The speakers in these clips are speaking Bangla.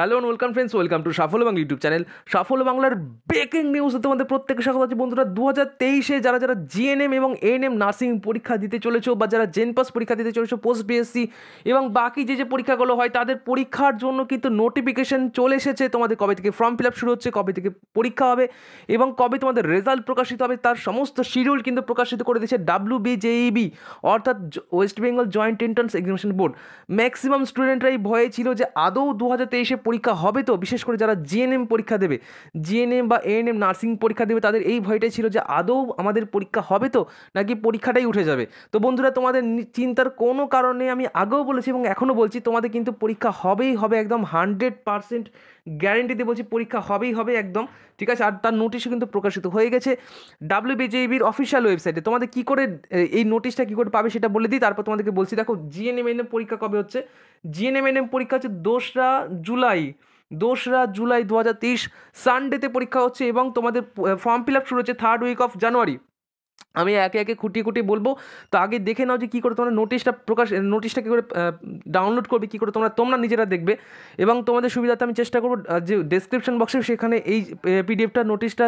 hello and welcome friends welcome to Safalya Bangla YouTube channel সাফল্য বাংলার ব্রেকিং নিউজ তোমাদের প্রত্যেকের স্বাগত আছে বন্ধুরা দু হাজার তেইশে যারা যারা জিএনএম এবং এম নার্সিং পরীক্ষা দিতে চলেছো বা যারা জেনপাস পরীক্ষা দিতে চলেছো পোস্ট বিএসসি এবং বাকি যে যে পরীক্ষাগুলো হয় তাদের পরীক্ষার জন্য কিন্তু নোটিফিকেশন চলে এসেছে তোমাদের কবে থেকে ফর্ম ফিল আপ শুরু হচ্ছে কবে থেকে পরীক্ষা হবে এবং কবে তোমাদের রেজাল্ট প্রকাশিত হবে তার সমস্ত শিডিউল কিন্তু প্রকাশিত করে দিয়েছে ডাব্লিউ বিজেইবি e অর্থাৎ West Bengal joint entrance examination board maximum স্টুডেন্টরাই ভয়ে ছিল যে আদৌ দু হাজার তেইশে পরীক্ষা হবে তো বিশেষ করে যারা জিএনএম পরীক্ষা দেবে জিএনএম বা এএনএম নার্সিং পরীক্ষা দেবে তাদের এই ভয়টাই ছিল যে আদৌ আমাদের পরীক্ষা হবে তো নাকি পরীক্ষাটাই উঠে যাবে তো বন্ধুরা তোমাদের চিন্তার কোনো কারণে আমি আগেও বলেছি এবং এখনও বলছি তোমাদের কিন্তু পরীক্ষা হবেই হবে একদম হান্ড্রেড পারসেন্ট গ্যারেন্টিতে বলছি পরীক্ষা হবেই হবে একদম ঠিক আছে আর তার নোটিশও কিন্তু প্রকাশিত হয়ে গেছে ডাব্লিউবিজেইবির অফিসিয়াল ওয়েবসাইটে তোমাদের কী করে এই নোটিশটা কী করে পাবে সেটা বলে দিই তারপর তোমাদেরকে বলছি দেখো জিএনএমএনএম পরীক্ষা কবে হচ্ছে জিএনএমএনএম পরীক্ষা হচ্ছে দোসরা জুলাই জুলাই দোসরা জুলাই দু হাজার তেইশ সানডেতে পরীক্ষা হচ্ছে এবং তোমাদের ফর্ম ফিল আপ শুরু হচ্ছে থার্ড উইক অফ জানুয়ারি আমি একে একে খুঁটিয়ে খুঁটিয়ে বলবো তো আগে দেখে নাও যে কী করে তোমরা নোটিশটা প্রকাশ নোটিশটা কী করে ডাউনলোড করবে কী করে তোমরা তোমরা নিজেরা দেখবে এবং তোমাদের সুবিধাতে আমি চেষ্টা করবো যে ডেসক্রিপশন বক্সে সেখানে এই পিডিএফটা নোটিশটা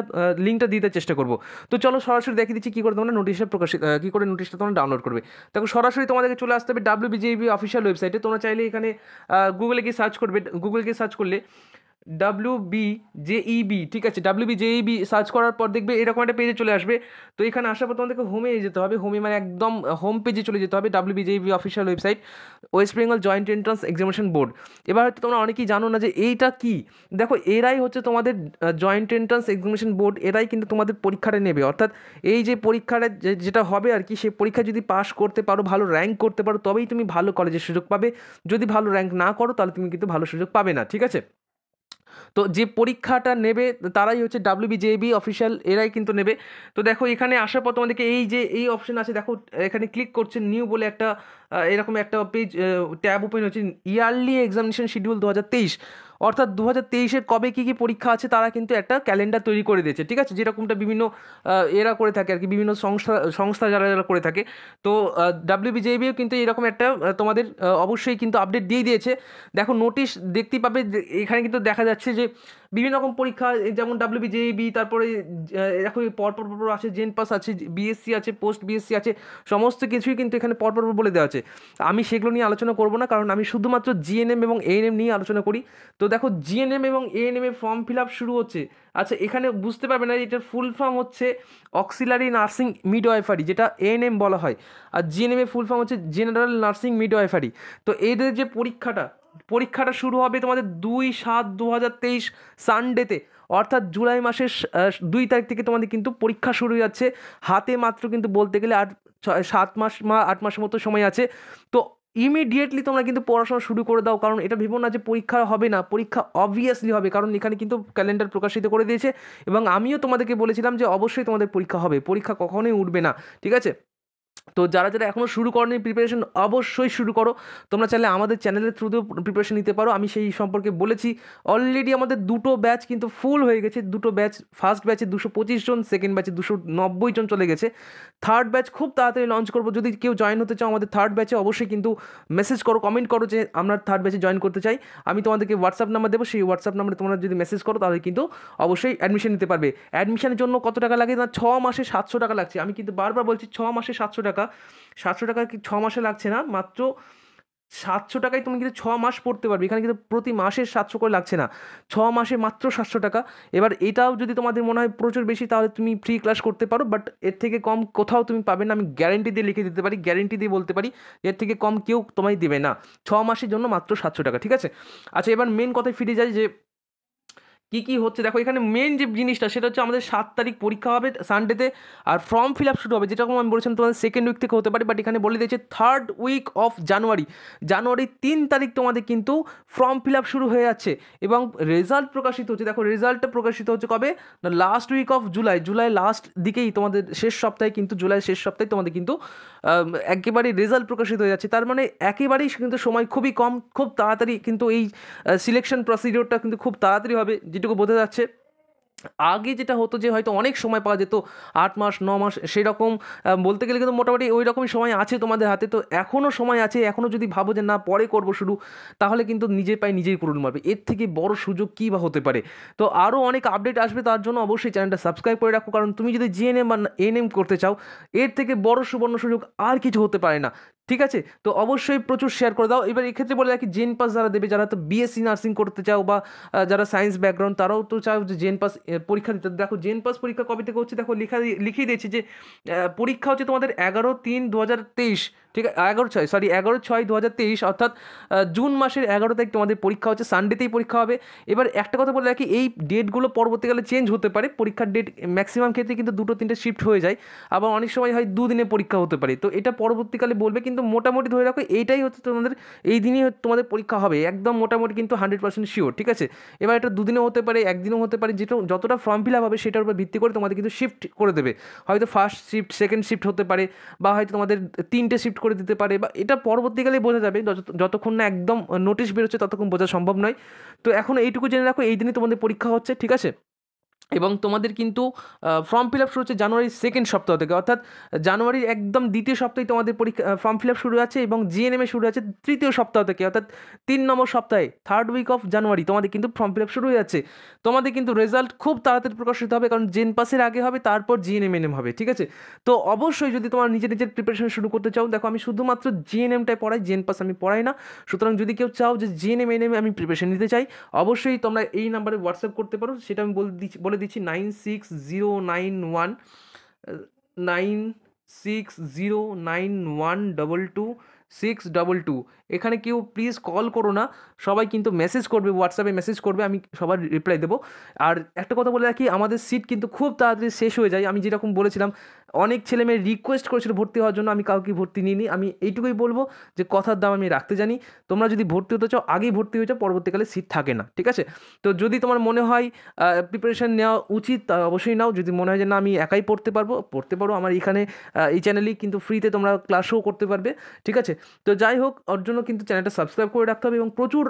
লিঙ্কটা দিতে চেষ্টা করবো তো চলো সরাসরি দেখিয়ে দিচ্ছি কী করে তোমরা নোটিশটা প্রকাশ কী করে নোটিশটা তোমরা ডাউনলোড করবে তখন সরাসরি তোমাদেরকে চলে আসতে হবে ডাব্লিউ বিজেপি অফিসিয়াল ওয়েবসাইটে তোমরা চাইলে এখানে গুগলে গিয়ে সার্চ করবে গুগল গিয়ে সার্চ করলে ডাব্লিউ বি জে ইবি ঠিক আছে ডাব্লিউ বি জেইবি সার্চ করার পর দেখবে এরকম একটা পেজে চলে আসবে তো এখানে আসার পর তোমাদেরকে হোমে যেতে হবে হোমে মানে একদম হোম পেজে চলে যেতে হবে W B J EB official website West Bengal joint entrance examination board এবার হয়তো তোমরা অনেকেই জানো না যে এইটা কী দেখো এরাই হচ্ছে তোমাদের জয়েন্ট এন্ট্রান্স এক্সামিনেশন বোর্ড এরাই কিন্তু তোমাদের পরীক্ষাটা নেবে অর্থাৎ এই যে পরীক্ষাটা যেটা হবে আর কি সেই পরীক্ষা যদি পাস করতে পারো ভালো র্যাঙ্ক করতে পারো তবেই তুমি ভালো কলেজের সুযোগ পাবে যদি ভালো র্যাঙ্ক না করো তাহলে তুমি কিন্তু ভালো সুযোগ পাবে না ঠিক আছে তো যে পরীক্ষাটা নেবে তারাই হচ্ছে ডাব্লিউবিজেবি অফিসিয়াল এরাই কিন্তু নেবে তো দেখো এখানে আসার পর তোমাদেরকে এই যে এই অপশন আছে দেখো এখানে ক্লিক করছে নিউ বলে একটা এরকম একটা পেজ ট্যাব ওপেন হচ্ছে ইয়ারলি এক্সামিনেশন শিডিউল দু হাজার তেইশ অর্থাৎ দু হাজার তেইশের কবে কী কী পরীক্ষা আছে তারা কিন্তু একটা ক্যালেন্ডার তৈরি করে দিয়েছে ঠিক আছে যেরকমটা বিভিন্ন এরা করে থাকে আর কি বিভিন্ন সংস্থা সংস্থা যারা যারা করে থাকে তো ডাব্লিউবিজেবিও কিন্তু এরকম একটা তোমাদের অবশ্যই কিন্তু আপডেট দিয়ে দিয়েছে দেখো নোটিশ দেখতেই পাবে এখানে কিন্তু দেখা যাচ্ছে যে বিভিন্ন রকম পরীক্ষা যেমন ডাব্লিউবি জেইবি e তারপরে এখন পরপর পরপর আছে জেন পাস আছে বিএসসি আছে পোস্ট বিএসসি আছে সমস্ত কিছুই কিন্তু এখানে পরপর বলে দেওয়া আছে আমি সেগুলো নিয়ে আলোচনা করব না কারণ আমি শুধুমাত্র জিএনএম এবং এএনএম নিয়ে আলোচনা করি তো দেখো জিএনএম এবং এএনএম এর ফর্ম ফিল আপ শুরু হচ্ছে আচ্ছা এখানে বুঝতে পারবে না এটার ফুল ফর্ম হচ্ছে অক্সিলারি নার্সিং মিড ওয়াইফারি যেটা এএনএম বলা হয় আর জিএনএম এর ফুল ফর্ম হচ্ছে জেনারেল নার্সিং মিড ওয়াইফারি তো এদের যে পরীক্ষাটা পরীক্ষাটা শুরু হবে তোমাদের দুই সাত দু হাজার তেইশ সানডেতে অর্থাৎ জুলাই মাসের দুই তারিখ থেকে তোমাদের কিন্তু পরীক্ষা শুরু হয়ে যাচ্ছে হাতে মাত্র কিন্তু বলতে গেলে আট সাত মাস মা আট মাসের মতো সময় আছে তো ইমিডিয়েটলি তোমরা কিন্তু পড়াশোনা শুরু করে দাও কারণ এটা ভেবো না যে পরীক্ষা হবে না পরীক্ষা অবভিয়াসলি হবে কারণ এখানে কিন্তু ক্যালেন্ডার প্রকাশিত করে দিয়েছে এবং আমিও তোমাদেরকে বলেছিলাম যে অবশ্যই তোমাদের পরীক্ষা হবে পরীক্ষা কখনোই উঠবে না ঠিক আছে তো যারা যারা এখনও শুরু করেনি প্রিপারেশন অবশ্যই শুরু করো তোমরা চাইলে আমাদের চ্যানেলের থ্রুতেও প্রিপারেশন নিতে পারো আমি সেই সম্পর্কে বলেছি অলরেডি আমাদের দুটো ব্যাচ কিন্তু ফুল হয়ে গেছে দুটো ব্যাচ ফার্স্ট ব্যাচে দুশো পঁচিশ জন সেকেন্ড ব্যাচে দুশো নব্বই জন চলে গেছে থার্ড ব্যাচ খুব তাড়াতাড়ি লঞ্চ করবো যদি কেউ জয়েন হতে চাও আমাদের থার্ড ব্যাচে অবশ্যই কিন্তু মেসেজ করো কমেন্ট করো যে আমরা থার্ড ব্যাচে জয়েন করতে চাই আমি তোমাদেরকে হোয়াটসঅ্যাপ নাম্বার দেবো সেই হোয়াটসঅ্যাপ নাম্বারে তোমরা যদি মেসেজ করো তাহলে কিন্তু অবশ্যই অ্যাডমিশন নিতে পারবে অ্যাডমিশনের জন্য কত টাকা লাগে না ছ মাসে সাতশো টাকা লাগছে আমি কিন্তু বারবার বলছি ছ মাসে সাতশো টাকা টাকা সাতশো টাকা কি ছ মাসে লাগছে না মাত্র সাতশো টাকায় তুমি কিন্তু ছ মাস পড়তে পারবে এখানে কিন্তু প্রতি মাসে সাতশো করে লাগছে না ছ মাসে মাত্র সাতশো টাকা এবার এটাও যদি তোমাদের মনে হয় প্রচুর বেশি তাহলে তুমি ফ্রি ক্লাস করতে পারো বাট এর থেকে কম কোথাও তুমি পাবে না আমি গ্যারেন্টি দিয়ে লিখে দিতে পারি গ্যারেন্টি দিয়ে বলতে পারি এর থেকে কম কেউ তোমায় দেবে না ছ মাসের জন্য মাত্র সাতশো টাকা ঠিক আছে আচ্ছা এবার মেন কথায় ফিরে যাই যে কি কি হচ্ছে দেখো এখানে মেন যে জিনিসটা সেটা হচ্ছে আমাদের সাত তারিখ পরীক্ষা হবে সানডেতে আর ফর্ম ফিল আপ শুরু হবে যেরকম আমি বলেছিলাম তোমাদের সেকেন্ড উইক থেকে হতে পারে বাট এখানে বলে দিয়েছে থার্ড উইক অফ জানুয়ারি জানুয়ারির তিন তারিখ তোমাদের কিন্তু ফর্ম ফিল আপ শুরু হয়ে যাচ্ছে এবং রেজাল্ট প্রকাশিত হচ্ছে দেখো রেজাল্টটা প্রকাশিত হচ্ছে কবে না last week of July July last দিকেই তোমাদের শেষ সপ্তাহে কিন্তু জুলাই শেষ সপ্তাহে তোমাদের কিন্তু একেবারে রেজাল্ট প্রকাশিত হয়ে যাচ্ছে তার মানে একেবারেই কিন্তু সময় খুবই কম খুব তাড়াতাড়ি কিন্তু এই সিলেকশন প্রসিডিওরটা কিন্তু খুব তাড়াতাড়ি হবে এটুকু বোঝা যাচ্ছে আগে যেটা হতো যে হয়তো অনেক সময় পাওয়া যেত আট মাস ন মাস সেরকম বলতে গেলে কিন্তু মোটামুটি ওই রকমই সময় আছে তোমাদের হাতে তো এখনও সময় আছে এখনও যদি ভাবো যে না পরে করব শুরু তাহলে কিন্তু নিজের পায়ে নিজেই করুন মারবে এর থেকে বড় সুযোগ কী বা হতে পারে তো আরও অনেক আপডেট আসবে তার জন্য অবশ্যই চ্যানেলটা সাবস্ক্রাইব করে রাখো কারণ তুমি যদি জিএনএম বা এনএম করতে চাও এর থেকে বড় সুবর্ণ সুযোগ আর কিছু হতে পারে না ঠিক আছে তো অবশ্যই প্রচুর শেয়ার করে দাও এবার এক্ষেত্রে বলে রাখি জেন পাস যারা দেবে যারা তো বিএসসি নার্সিং করতে চাও বা যারা সায়েন্স ব্যাকগ্রাউন্ড তারাও তো চাও যে জেন পাস পরীক্ষা দিতে দেখো জেন পাস পরীক্ষা কবে থেকে হচ্ছে দেখো লিখা লিখিয়ে দিয়েছে যে পরীক্ষা হচ্ছে তোমাদের এগারো তিন দু হাজার তেইশ ঠিক আছে এগারো ছয় সরি এগারো ছয় দু হাজার তেইশ অর্থাৎ জুন মাসের এগারো তারিখ তোমাদের পরীক্ষা হচ্ছে সানডেতেই পরীক্ষা হবে এবার একটা কথা বলে রাখি এই ডেটগুলো পরবর্তীকালে চেঞ্জ হতে পারে পরীক্ষার ডেট ম্যাক্সিমাম ক্ষেত্রে কিন্তু দুটো তিনটে শিফট হয়ে যায় আবার অনেক সময় হয় দুদিনে পরীক্ষা হতে পারে তো এটা পরবর্তীকালে বলবে কিন্তু মোটামুটি ধরে রাখো এইটাই হচ্ছে তোমাদের এই দিনই তোমাদের পরীক্ষা হবে একদম মোটামুটি কিন্তু হান্ড্রেড পার্সেন্ট শিওর ঠিক আছে এবার এটা দুদিনেও হতে পারে একদিনও হতে পারে যেটা যতটা ফর্ম ফিল আপ হবে সেটার উপর ভিত্তি করে তোমাদের কিন্তু শিফট করে দেবে হয়তো ফার্স্ট শিফট সেকেন্ড শিফট হতে পারে বা হয়তো তোমাদের তিনটে শিফট করে দিতে পারে বা এটা পরবর্তীকালে বোঝা যাবে যতক্ষণ না একদম নোটিশ বেরোচ্ছে ততক্ষণ বোঝা সম্ভব নয় তো এখন এইটুকু জেনে রাখো এই দিনই তোমাদের পরীক্ষা হচ্ছে ঠিক আছে এবং তোমাদের কিন্তু ফর্ম ফিল আপ শুরু হচ্ছে জানুয়ারির সেকেন্ড সপ্তাহ থেকে অর্থাৎ জানুয়ারির একদম দ্বিতীয় সপ্তাহে তোমাদের পরীক্ষা ফর্ম ফিল আপ শুরু আছে এবং জিএনএমএ শুরু আছে তৃতীয় সপ্তাহ থেকে অর্থাৎ তিন নম্বর সপ্তাহে থার্ড উইক অফ জানুয়ারি তোমাদের কিন্তু ফর্ম ফিল আপ শুরু হয়ে যাচ্ছে তোমাদের কিন্তু রেজাল্ট খুব তাড়াতাড়ি প্রকাশিত হবে কারণ জেন পাসের আগে হবে তারপর জিএনএমএনএম হবে ঠিক আছে তো অবশ্যই যদি তোমার নিজের নিজের প্রিপারেশন শুরু করতে চাও দেখো আমি শুধুমাত্র জিএনএমটাই পড়াই জেন পাস আমি পড়াই না সুতরাং যদি কেউ চাও যে জিএনএমএনএমে আমি প্রিপারেশন নিতে চাই অবশ্যই তোমরা এই নাম্বারে হোয়াটসঅ্যাপ করতে পারো সেটা আমি বলে দিচ্ছি বলে दीची nine six zero nine one nine six zero nine one double two six double two এখানে কেউ প্লিজ কল করো না সবাই কিন্তু মেসেজ করবে হোয়াটসঅ্যাপে মেসেজ করবে আমি সবার রিপ্লাই দেবো আর একটা কথা বলে রাখি আমাদের সিট কিন্তু খুব তাড়াতাড়ি শেষ হয়ে যায় আমি যেরকম বলেছিলাম অনেক ছেলে মেয়ে রিকোয়েস্ট করেছিল ভর্তি হওয়ার জন্য আমি কাউকে ভর্তি নিইনি আমি এইটুকুই বলবো যে কথার দাম আমি রাখতে জানি তোমরা যদি ভর্তি হতে চাও আগেই ভর্তি হয়ে যাও পরবর্তীকালে সিট থাকে না ঠিক আছে তো যদি তোমার মনে হয় প্রিপারেশান নেওয়া উচিত তা অবশ্যই নাও যদি মনে হয় যে না আমি একাই পড়তে পারবো পড়তে পারো আমার এখানে এই চ্যানেলেই কিন্তু ফ্রিতে তোমরা ক্লাসও করতে পারবে ঠিক আছে তো যাই হোক ওর জন্য কিন্তু চ্যানেলটা সাবস্ক্রাইব করে রাখতে হবে এবং প্রচুর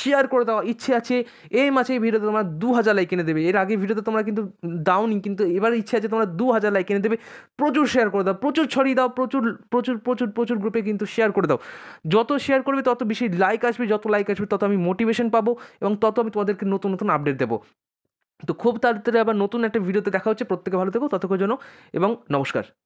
শেয়ার করে দেওয়া ইচ্ছে আছে এই মাসে এই ভিডিওতে তোমরা দু হাজার লাইক কিনে দেবে এর আগে ভিডিওতে তোমরা কিন্তু দাওনি কিন্তু এবার ইচ্ছে আছে তোমরা দু হাজার লাইক কিনে দেবে প্রচুর শেয়ার করে দাও প্রচুর ছড়িয়ে দাও প্রচুর প্রচুর প্রচুর প্রচুর গ্রুপে কিন্তু শেয়ার করে দাও যত শেয়ার করবে তত বেশি লাইক আসবে যত লাইক আসবে তত আমি মোটিভেশন পাবো এবং তত আমি তোমাদেরকে নতুন নতুন আপডেট দেবো তো খুব তাড়াতাড়ি আবার নতুন একটা ভিডিওতে দেখা হচ্ছে প্রত্যেকে ভালো থেকো ততক্ষণ জন্য এবং নমস্কার